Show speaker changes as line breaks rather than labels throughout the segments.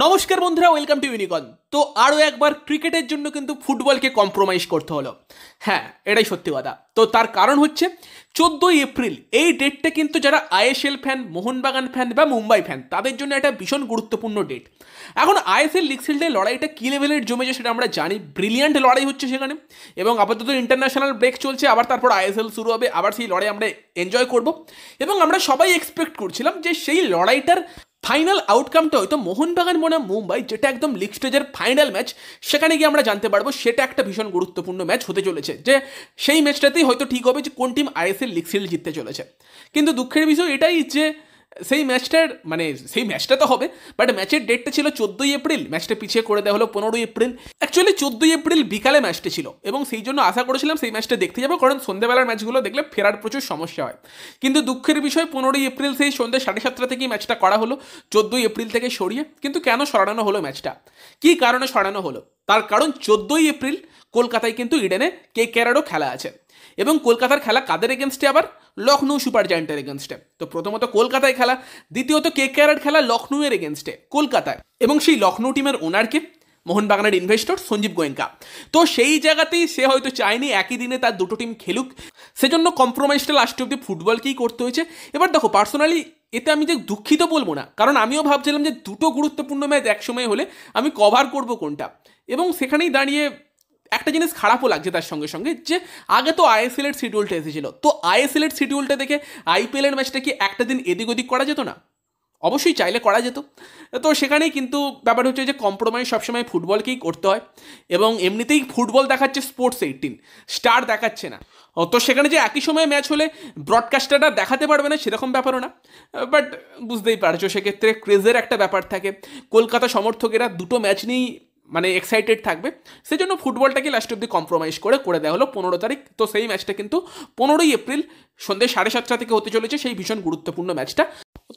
নমস্কার বন্ধুরা welcome to ইউনিকন তো আরও একবার ক্রিকেটের জন্য কিন্তু ফুটবলকে কম্প্রোমাইজ করতে হলো হ্যাঁ এটাই সত্যি কথা তো তার কারণ হচ্ছে চোদ্দোই এপ্রিল এই ডেটটা কিন্তু যারা আইএসএল ফ্যান মোহনবাগান ফ্যান বা মুম্বাই ফ্যান তাদের জন্য একটা ভীষণ গুরুত্বপূর্ণ ডেট এখন আইএসএল লিগ লড়াইটা কী লেভেলের জমেছে সেটা আমরা জানি ব্রিলিয়ান্ট লড়াই হচ্ছে সেখানে এবং আপাতত ইন্টারন্যাশনাল ব্রেক চলছে আবার তারপর আইএসএল শুরু হবে আবার সেই লড়াই আমরা এনজয় করব এবং আমরা সবাই এক্সপেক্ট করছিলাম যে সেই লড়াইটার ফাইনাল আউটকামটা হয়তো মোহনবাগান বনাম মুম্বাই যেটা একদম লিগ স্টেজের ফাইনাল ম্যাচ সেখানে গিয়ে আমরা জানতে পারবো সেটা একটা ভীষণ গুরুত্বপূর্ণ ম্যাচ হতে চলেছে যে সেই ম্যাচটাতেই হয়তো ঠিক হবে যে কোন টিম আইএসএল লিগ সিল জিততে চলেছে কিন্তু দুঃখের বিষয় এটাই যে সেই ম্যাচটার মানে সেই ম্যাচটা তো হবে বাট ম্যাচের ডেটটা ছিল চোদ্দোই এপ্রিল ম্যাচটা পিছিয়ে করে দেওয়া হলো পনেরোই এপ্রিল অ্যাকচুয়ালি চোদ্দোই এপ্রিল বিকালে ম্যাচটা ছিল এবং সেই জন্য আশা করেছিলাম সেই ম্যাচটা দেখতে যাবো কারণ সন্ধ্যেবেলার ম্যাচগুলো দেখলে ফেরার প্রচুর সমস্যা হয় কিন্তু দুঃখের বিষয় পনেরোই এপ্রিল সেই সন্ধ্যে সাড়ে সাতটা থেকেই ম্যাচটা করা হলো চোদ্দোই এপ্রিল থেকে সরিয়ে কিন্তু কেন সরানো হলো ম্যাচটা কি কারণে সরানো হলো তার কারণ চোদ্দোই এপ্রিল কলকাতায় কিন্তু ইডেনে কে কেরারও খেলা আছে এবং কলকাতার খেলা কাদের এগেনস্টে আবার লখনৌ সুপার জায়েন্টের এগেনস্টে তো প্রথমত কলকাতায় খেলা দ্বিতীয়ত কে কেয়ারের খেলা লখনৌয়ের এগেনস্টে কলকাতায় এবং সেই লখনৌ টিমের ওনারকে মোহনবাগানের ইনভেস্টর সঞ্জীব গোয়েঙ্কা তো সেই জায়গাতেই সে হয়তো চায়নি একই দিনে তার দুটো টিম খেলুক সেজন্য কম্প্রোমাইজটা লাস্ট অব্দি ফুটবলকেই করতে হয়েছে এবার দেখো পার্সোনালি এতে আমি যে দুঃখিত বলবো না কারণ আমিও ভাবছিলাম যে দুটো গুরুত্বপূর্ণ ম্যাচ একসময় হলে আমি কভার করব কোনটা এবং সেখানেই দাঁড়িয়ে একটা জিনিস খারাপও লাগছে তার সঙ্গে সঙ্গে যে আগে তো আইএসএল এর শিডিউলটা এসেছিল তো আইএসএল এর শিডিউলটা দেখে আইপিএল এর ম্যাচটা কি একটা দিন এদিক ওদিক করা যেত না অবশ্যই চাইলে করা যেত তো সেখানেই কিন্তু ব্যাপার হচ্ছে যে কম্প্রোমাইজ সবসময় ফুটবলকেই করতে হয় এবং এমনিতেই ফুটবল দেখাচ্ছে স্পোর্টস এইটিন স্টার দেখাচ্ছে না তো সেখানে যে একই সময়ে ম্যাচ হলে ব্রডকাস্টারটা দেখাতে পারবে না সেরকম ব্যাপারও না বাট বুঝতেই পারছো সেক্ষেত্রে ক্রেজের একটা ব্যাপার থাকে কলকাতা সমর্থকেরা দুটো ম্যাচ নিয়েই মানে এক্সাইটেড থাকবে সেই জন্য ফুটবলটাকে লাস্ট অব্দি কম্প্রোমাইজ করে করে দেওয়া হলো পনেরো তারিখ তো সেই ম্যাচটা কিন্তু পনেরোই এপ্রিল সন্ধ্যে সাড়ে সাতটা থেকে হতে চলেছে সেই ভীষণ গুরুত্বপূর্ণ ম্যাচটা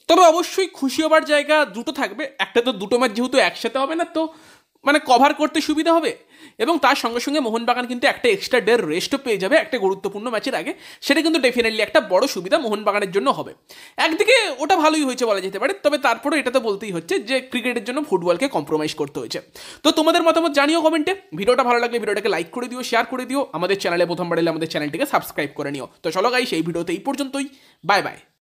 তবে অবশ্যই খুশি হবার জায়গা দুটো থাকবে একটা তো দুটো ম্যাচ যেহেতু একসাথে হবে না তো মানে কভার করতে সুবিধা হবে এবং তার সঙ্গে সঙ্গে মোহনবাগান কিন্তু একটা এক্সট্রা ডের রেস্টও পেয়ে যাবে একটা গুরুত্বপূর্ণ ম্যাচের আগে সেটা কিন্তু ডেফিনেটলি একটা বড় সুবিধা মোহনবাগানের জন্য হবে একদিকে ওটা ভালোই হয়েছে বলা যেতে পারে তবে তারপরে এটা তো বলতেই হচ্ছে যে ক্রিকেটের জন্য ফুটবলকে কম্প্রোমাইজ করতে হয়েছে তো তোমাদের মতামত জানিও কমেন্টে ভিডিওটা ভালো লাগলে ভিডিওটাকে লাইক করে দিও শেয়ার করে দিও আমাদের চ্যানেলে প্রথমবার এলে আমাদের চ্যানেলটিকে সাবস্ক্রাইব করে নিও তো চলো গাই এই ভিডিওতে এই পর্যন্তই বাই বাই